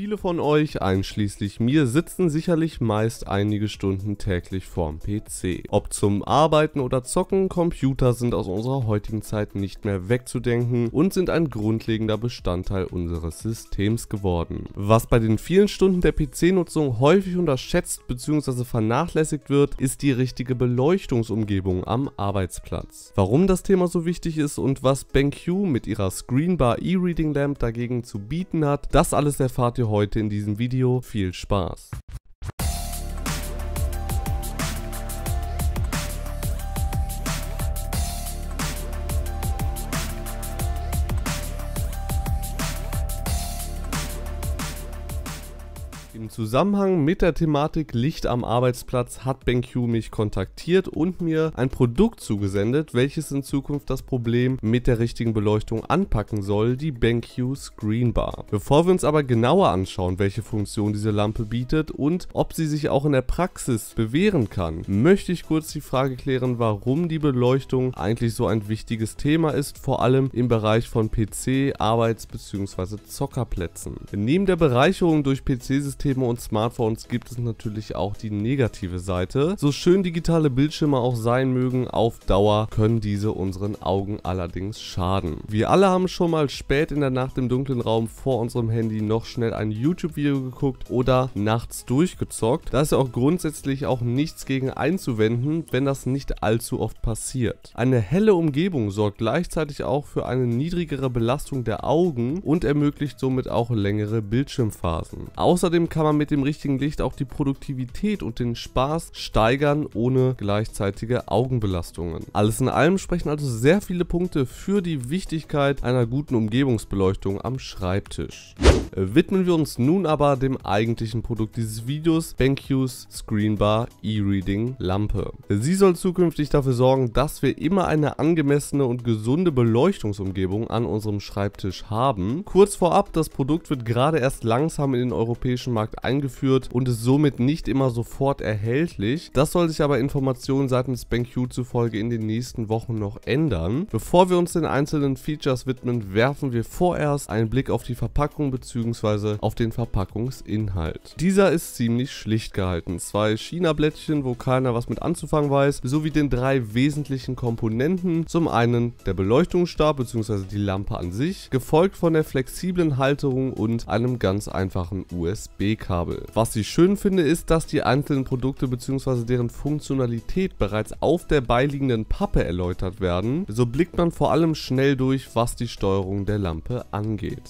Viele von euch, einschließlich mir, sitzen sicherlich meist einige Stunden täglich vorm PC. Ob zum Arbeiten oder Zocken, Computer sind aus unserer heutigen Zeit nicht mehr wegzudenken und sind ein grundlegender Bestandteil unseres Systems geworden. Was bei den vielen Stunden der PC-Nutzung häufig unterschätzt bzw. vernachlässigt wird, ist die richtige Beleuchtungsumgebung am Arbeitsplatz. Warum das Thema so wichtig ist und was BenQ mit ihrer Screenbar E-Reading Lamp dagegen zu bieten hat, das alles erfahrt ihr heute in diesem Video. Viel Spaß! Im Zusammenhang mit der Thematik Licht am Arbeitsplatz hat BenQ mich kontaktiert und mir ein Produkt zugesendet, welches in Zukunft das Problem mit der richtigen Beleuchtung anpacken soll, die BenQ Screen Bar. Bevor wir uns aber genauer anschauen, welche Funktion diese Lampe bietet und ob sie sich auch in der Praxis bewähren kann, möchte ich kurz die Frage klären, warum die Beleuchtung eigentlich so ein wichtiges Thema ist, vor allem im Bereich von PC, Arbeits- bzw. Zockerplätzen. Neben der Bereicherung durch PC-Systeme Betriebssysteme und Smartphones gibt es natürlich auch die negative Seite. So schön digitale Bildschirme auch sein mögen, auf Dauer können diese unseren Augen allerdings schaden. Wir alle haben schon mal spät in der Nacht im dunklen Raum vor unserem Handy noch schnell ein YouTube-Video geguckt oder nachts durchgezockt. Da ist ja auch grundsätzlich auch nichts gegen einzuwenden, wenn das nicht allzu oft passiert. Eine helle Umgebung sorgt gleichzeitig auch für eine niedrigere Belastung der Augen und ermöglicht somit auch längere Bildschirmphasen. Außerdem kann man mit dem richtigen Licht auch die Produktivität und den Spaß steigern, ohne gleichzeitige Augenbelastungen. Alles in allem sprechen also sehr viele Punkte für die Wichtigkeit einer guten Umgebungsbeleuchtung am Schreibtisch. Äh, widmen wir uns nun aber dem eigentlichen Produkt dieses Videos, BenQ's Screenbar E-Reading Lampe. Sie soll zukünftig dafür sorgen, dass wir immer eine angemessene und gesunde Beleuchtungsumgebung an unserem Schreibtisch haben. Kurz vorab, das Produkt wird gerade erst langsam in den europäischen Markt Weihnachtsmarkt eingeführt und ist somit nicht immer sofort erhältlich. Das soll sich aber Informationen seitens BenQ zufolge in den nächsten Wochen noch ändern. Bevor wir uns den einzelnen Features widmen, werfen wir vorerst einen Blick auf die Verpackung bzw. auf den Verpackungsinhalt. Dieser ist ziemlich schlicht gehalten. Zwei China-Blättchen, wo keiner was mit anzufangen weiß, sowie den drei wesentlichen Komponenten. Zum einen der Beleuchtungsstab bzw. die Lampe an sich, gefolgt von der flexiblen Halterung und einem ganz einfachen USB USB-Kabel. Was ich schön finde, ist, dass die einzelnen Produkte bzw. deren Funktionalität bereits auf der beiliegenden Pappe erläutert werden. So blickt man vor allem schnell durch, was die Steuerung der Lampe angeht.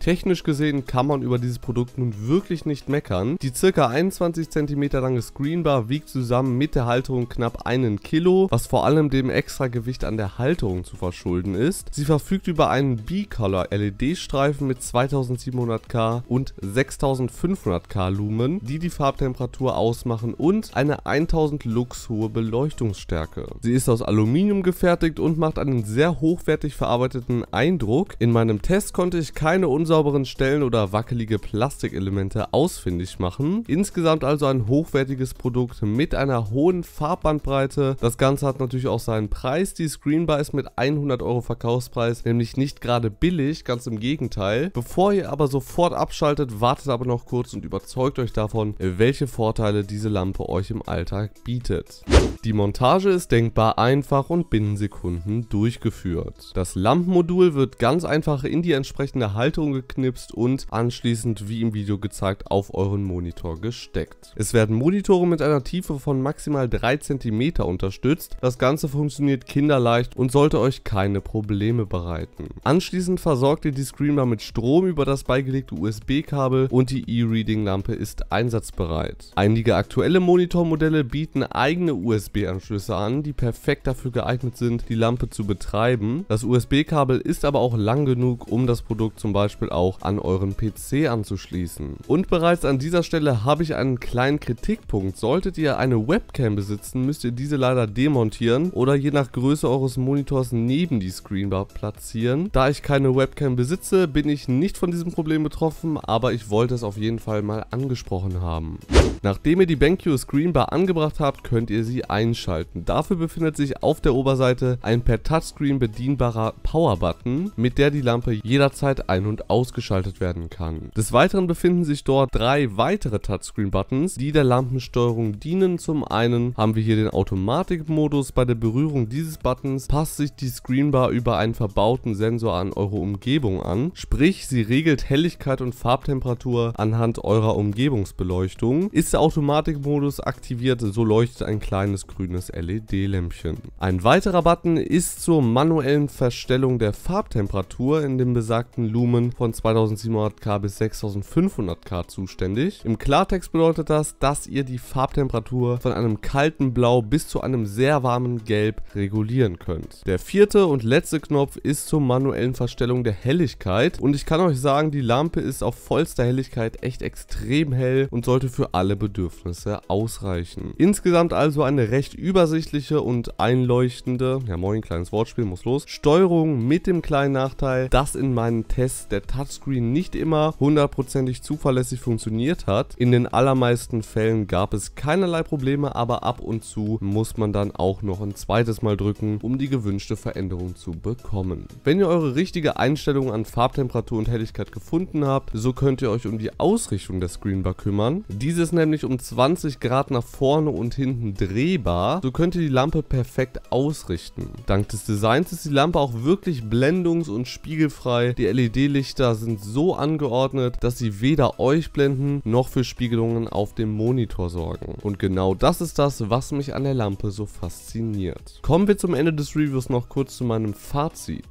Technisch gesehen kann man über dieses Produkt nun wirklich nicht meckern. Die ca. 21 cm lange Screenbar wiegt zusammen mit der Halterung knapp einen Kilo, was vor allem dem extra Gewicht an der Halterung zu verschulden ist. Sie verfügt über einen B-Color LED-Streifen mit 2700K und 6500 500k Lumen, die die Farbtemperatur ausmachen und eine 1000 Lux hohe Beleuchtungsstärke. Sie ist aus Aluminium gefertigt und macht einen sehr hochwertig verarbeiteten Eindruck. In meinem Test konnte ich keine unsauberen Stellen oder wackelige Plastikelemente ausfindig machen. Insgesamt also ein hochwertiges Produkt mit einer hohen Farbbandbreite. Das Ganze hat natürlich auch seinen Preis. Die Screenbar ist mit 100 Euro Verkaufspreis nämlich nicht gerade billig, ganz im Gegenteil. Bevor ihr aber sofort abschaltet, wartet aber noch kurz und überzeugt euch davon, welche Vorteile diese Lampe euch im Alltag bietet. Die Montage ist denkbar einfach und binnen Sekunden durchgeführt. Das Lampenmodul wird ganz einfach in die entsprechende Halterung geknipst und anschließend wie im Video gezeigt auf euren Monitor gesteckt. Es werden Monitore mit einer Tiefe von maximal 3 cm unterstützt. Das Ganze funktioniert kinderleicht und sollte euch keine Probleme bereiten. Anschließend versorgt ihr die Screenbar mit Strom über das beigelegte USB-Kabel und die e Reading-Lampe ist einsatzbereit. Einige aktuelle Monitormodelle bieten eigene USB-Anschlüsse an, die perfekt dafür geeignet sind, die Lampe zu betreiben. Das USB-Kabel ist aber auch lang genug, um das Produkt zum Beispiel auch an euren PC anzuschließen. Und bereits an dieser Stelle habe ich einen kleinen Kritikpunkt. Solltet ihr eine Webcam besitzen, müsst ihr diese leider demontieren oder je nach Größe eures Monitors neben die Screenbar platzieren. Da ich keine Webcam besitze, bin ich nicht von diesem Problem betroffen, aber ich wollte es auf jeden Fall Fall mal angesprochen haben. Nachdem ihr die BenQ Screenbar angebracht habt, könnt ihr sie einschalten. Dafür befindet sich auf der Oberseite ein per Touchscreen bedienbarer Power-Button, mit der die Lampe jederzeit ein- und ausgeschaltet werden kann. Des Weiteren befinden sich dort drei weitere Touchscreen-Buttons, die der Lampensteuerung dienen. Zum einen haben wir hier den Automatikmodus. Bei der Berührung dieses Buttons passt sich die Screenbar über einen verbauten Sensor an eure Umgebung an, sprich sie regelt Helligkeit und Farbtemperatur anhand anhand eurer Umgebungsbeleuchtung ist der Automatikmodus aktiviert, so leuchtet ein kleines grünes LED-Lämpchen. Ein weiterer Button ist zur manuellen Verstellung der Farbtemperatur in dem besagten Lumen von 2700K bis 6500K zuständig. Im Klartext bedeutet das, dass ihr die Farbtemperatur von einem kalten Blau bis zu einem sehr warmen Gelb regulieren könnt. Der vierte und letzte Knopf ist zur manuellen Verstellung der Helligkeit und ich kann euch sagen, die Lampe ist auf vollster Helligkeit echt nicht extrem hell und sollte für alle Bedürfnisse ausreichen. Insgesamt also eine recht übersichtliche und einleuchtende, ja moin, kleines Wortspiel, muss los, Steuerung mit dem kleinen Nachteil, dass in meinen Tests der Touchscreen nicht immer hundertprozentig zuverlässig funktioniert hat. In den allermeisten Fällen gab es keinerlei Probleme, aber ab und zu muss man dann auch noch ein zweites Mal drücken, um die gewünschte Veränderung zu bekommen. Wenn ihr eure richtige Einstellung an Farbtemperatur und Helligkeit gefunden habt, so könnt ihr euch um die Ausrichtung Ausrichtung der Screenbar kümmern. Diese ist nämlich um 20 Grad nach vorne und hinten drehbar. So könnt ihr die Lampe perfekt ausrichten. Dank des Designs ist die Lampe auch wirklich blendungs- und spiegelfrei. Die LED-Lichter sind so angeordnet, dass sie weder euch blenden noch für Spiegelungen auf dem Monitor sorgen. Und genau das ist das, was mich an der Lampe so fasziniert. Kommen wir zum Ende des Reviews noch kurz zu meinem Fazit.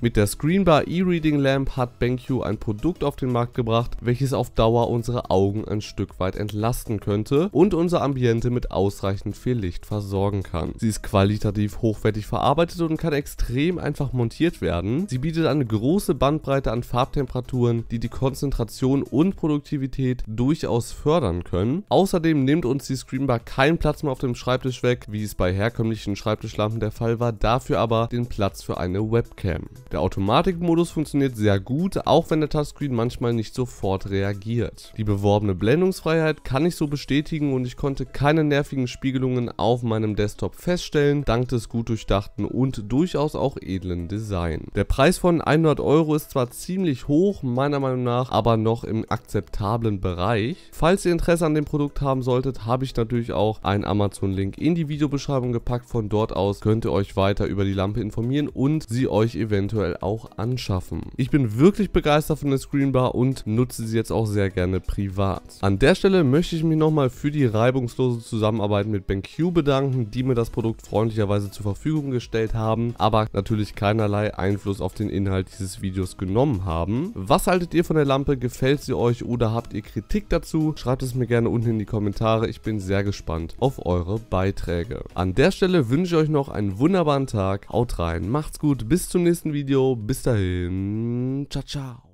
Mit der Screenbar E-Reading Lamp hat BenQ ein Produkt auf den Markt gebracht, welches auf Dauer unsere Augen ein Stück weit entlasten könnte und unser Ambiente mit ausreichend viel Licht versorgen kann. Sie ist qualitativ hochwertig verarbeitet und kann extrem einfach montiert werden. Sie bietet eine große Bandbreite an Farbtemperaturen, die die Konzentration und Produktivität durchaus fördern können. Außerdem nimmt uns die Screenbar keinen Platz mehr auf dem Schreibtisch weg, wie es bei herkömmlichen Schreibtischlampen der Fall war, dafür aber den Platz für eine Webcam. Der Automatikmodus funktioniert sehr gut, auch wenn der Touchscreen manchmal nicht sofort reagiert wird. Die beworbene Blendungsfreiheit kann ich so bestätigen und ich konnte keine nervigen Spiegelungen auf meinem Desktop feststellen, dank des gut durchdachten und durchaus auch edlen Design. Der Preis von 100 Euro ist zwar ziemlich hoch, meiner Meinung nach aber noch im akzeptablen Bereich. Falls ihr Interesse an dem Produkt haben solltet, habe ich natürlich auch einen Amazon-Link in die Videobeschreibung gepackt. Von dort aus könnt ihr euch weiter über die Lampe informieren und sie euch eventuell auch anschaffen. Ich bin wirklich begeistert von der Screenbar und nutze sie jetzt auch sehr gerne gerne privat. An der Stelle möchte ich mich nochmal für die reibungslose Zusammenarbeit mit BenQ bedanken, die mir das Produkt freundlicherweise zur Verfügung gestellt haben, aber natürlich keinerlei Einfluss auf den Inhalt dieses Videos genommen haben. Was haltet ihr von der Lampe? Gefällt sie euch oder habt ihr Kritik dazu? Schreibt es mir gerne unten in die Kommentare, ich bin sehr gespannt auf eure Beiträge. An der Stelle wünsche ich euch noch einen wunderbaren Tag, haut rein, macht's gut, bis zum nächsten Video, bis dahin, ciao ciao.